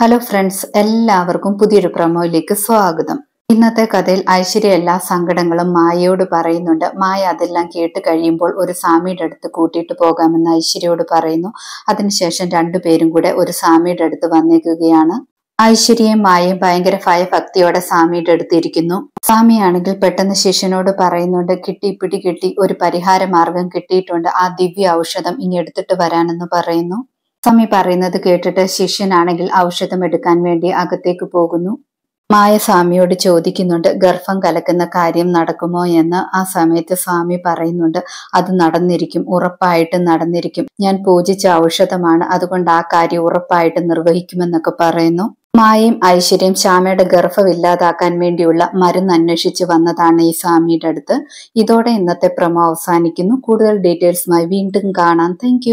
hello friends എല്ലാവർക്കും പുതിയൊരു പ്രമോയിലേക്ക് സ്വാഗതം ഇന്നത്തെ കഥയിൽ ഐശ്വര്യ എല്ലാ സങ്കടങ്ങളും മായയോട് പറയുന്നുണ്ട് മായ അതെല്ലാം കേട്ട് കഴിയുമ്പോൾ ഒരു സ്വാമിയുടെ അടുത്ത് കൂട്ടിയിട്ട് പോകാമെന്ന് ഐശ്വര്യയോട് പറയുന്നു അതിനുശേഷം രണ്ടുപേരും കൂടെ ഒരു സ്വാമിയുടെ അടുത്ത് വന്നേക്കുകയാണ് ഐശ്വര്യയും മായയും ഭയങ്കര ഭയഭക്തിയോടെ സ്വാമിയുടെ അടുത്തിരിക്കുന്നു സ്വാമിയാണെങ്കിൽ പെട്ടെന്ന് ശിഷ്യനോട് പറയുന്നുണ്ട് കിട്ടി പിടി കിട്ടി ഒരു പരിഹാര മാർഗം കിട്ടിയിട്ടുണ്ട് ആ ദിവ്യ ഔഷധം ഇനി എടുത്തിട്ട് വരാനെന്ന് പറയുന്നു സ്വാമി പറയുന്നത് കേട്ടിട്ട് ശിഷ്യനാണെങ്കിൽ ഔഷധം എടുക്കാൻ വേണ്ടി അകത്തേക്ക് പോകുന്നു മായ സ്വാമിയോട് ചോദിക്കുന്നുണ്ട് ഗർഭം കലക്കുന്ന കാര്യം നടക്കുമോ എന്ന് ആ സമയത്ത് സ്വാമി പറയുന്നുണ്ട് അത് നടന്നിരിക്കും ഉറപ്പായിട്ട് നടന്നിരിക്കും ഞാൻ പൂജിച്ച ഔഷധമാണ് അതുകൊണ്ട് ആ കാര്യം ഉറപ്പായിട്ട് നിർവഹിക്കുമെന്നൊക്കെ പറയുന്നു മായയും ഐശ്വര്യം ശ്യാമയുടെ ഗർഭം ഇല്ലാതാക്കാൻ വേണ്ടിയുള്ള മരുന്ന് അന്വേഷിച്ച് വന്നതാണ് ഈ സ്വാമിയുടെ അടുത്ത് ഇതോടെ ഇന്നത്തെ പ്രമോ അവസാനിക്കുന്നു കൂടുതൽ ഡീറ്റെയിൽസുമായി വീണ്ടും കാണാം താങ്ക്